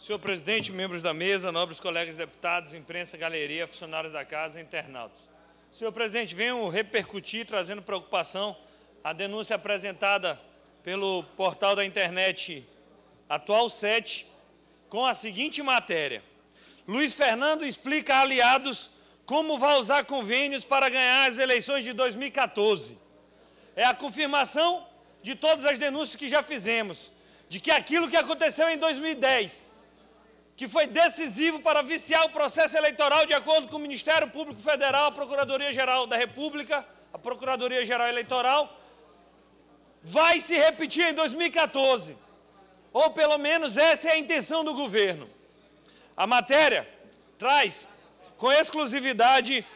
Senhor presidente, membros da mesa, nobres colegas deputados, imprensa, galeria, funcionários da casa internautas. Senhor presidente, venho repercutir, trazendo preocupação, a denúncia apresentada pelo portal da internet Atual 7, com a seguinte matéria. Luiz Fernando explica a aliados como vai usar convênios para ganhar as eleições de 2014. É a confirmação de todas as denúncias que já fizemos, de que aquilo que aconteceu em 2010 que foi decisivo para viciar o processo eleitoral, de acordo com o Ministério Público Federal, a Procuradoria-Geral da República, a Procuradoria-Geral Eleitoral, vai se repetir em 2014. Ou pelo menos essa é a intenção do governo. A matéria traz com exclusividade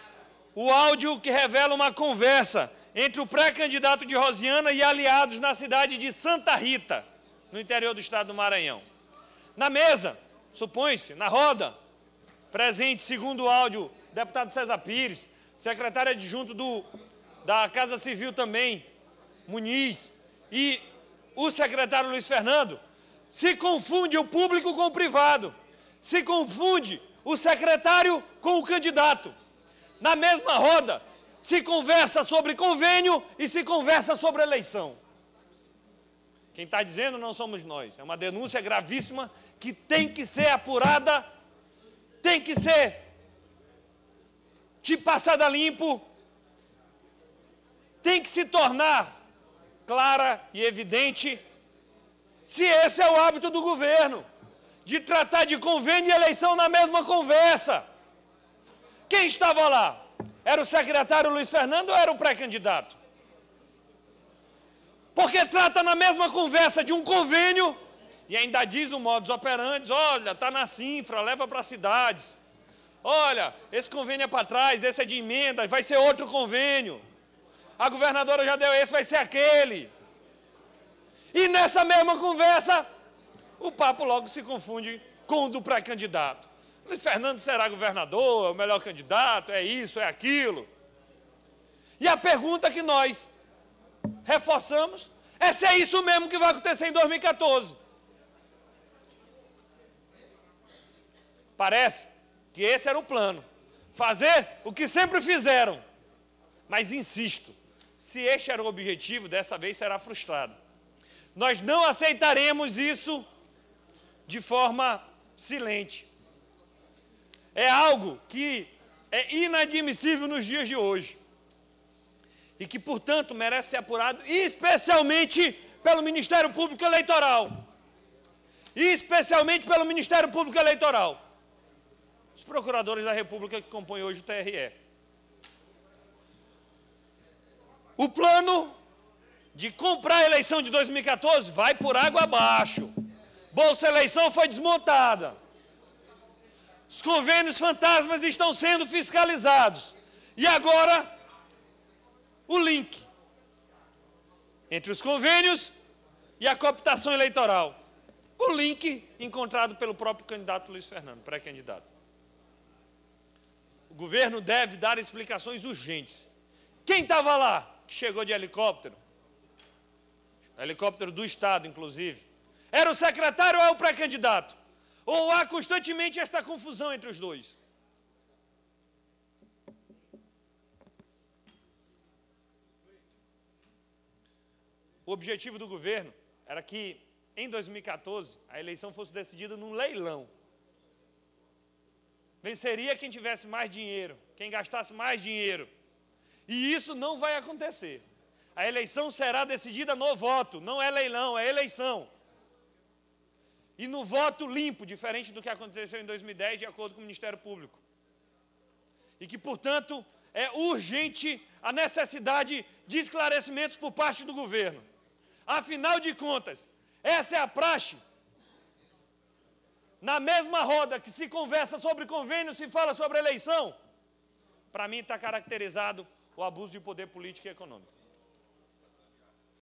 o áudio que revela uma conversa entre o pré-candidato de Rosiana e aliados na cidade de Santa Rita, no interior do estado do Maranhão. Na mesa supõe-se, na roda, presente, segundo o áudio, deputado César Pires, secretário adjunto do, da Casa Civil também, Muniz, e o secretário Luiz Fernando, se confunde o público com o privado, se confunde o secretário com o candidato. Na mesma roda, se conversa sobre convênio e se conversa sobre eleição. Quem está dizendo não somos nós. É uma denúncia gravíssima que tem que ser apurada, tem que ser de passada limpo, tem que se tornar clara e evidente se esse é o hábito do governo de tratar de convênio e eleição na mesma conversa. Quem estava lá? Era o secretário Luiz Fernando ou era o pré-candidato? Porque trata na mesma conversa de um convênio e ainda diz o modus operandi: olha, está na Sinfra, leva para as cidades. Olha, esse convênio é para trás, esse é de emenda, vai ser outro convênio. A governadora já deu esse, vai ser aquele. E nessa mesma conversa, o papo logo se confunde com o do pré-candidato. Luiz Fernando será governador, é o melhor candidato, é isso, é aquilo. E a pergunta que nós Reforçamos. É se é isso mesmo que vai acontecer em 2014. Parece que esse era o plano. Fazer o que sempre fizeram. Mas insisto, se este era o objetivo, dessa vez será frustrado. Nós não aceitaremos isso de forma silente. É algo que é inadmissível nos dias de hoje e que, portanto, merece ser apurado, especialmente pelo Ministério Público Eleitoral. Especialmente pelo Ministério Público Eleitoral. Os procuradores da República que compõem hoje o TRE. O plano de comprar a eleição de 2014 vai por água abaixo. Bolsa Eleição foi desmontada. Os convênios fantasmas estão sendo fiscalizados. E agora o link entre os convênios e a cooptação eleitoral. O link encontrado pelo próprio candidato Luiz Fernando, pré-candidato. O governo deve dar explicações urgentes. Quem estava lá que chegou de helicóptero? Helicóptero do Estado, inclusive. Era o secretário ou é o pré-candidato? Ou há constantemente esta confusão entre os dois? O objetivo do governo era que, em 2014, a eleição fosse decidida num leilão. Venceria quem tivesse mais dinheiro, quem gastasse mais dinheiro. E isso não vai acontecer. A eleição será decidida no voto, não é leilão, é eleição. E no voto limpo, diferente do que aconteceu em 2010, de acordo com o Ministério Público. E que, portanto, é urgente a necessidade de esclarecimentos por parte do governo. Afinal de contas, essa é a praxe. Na mesma roda que se conversa sobre convênio, se fala sobre eleição. Para mim está caracterizado o abuso de poder político e econômico.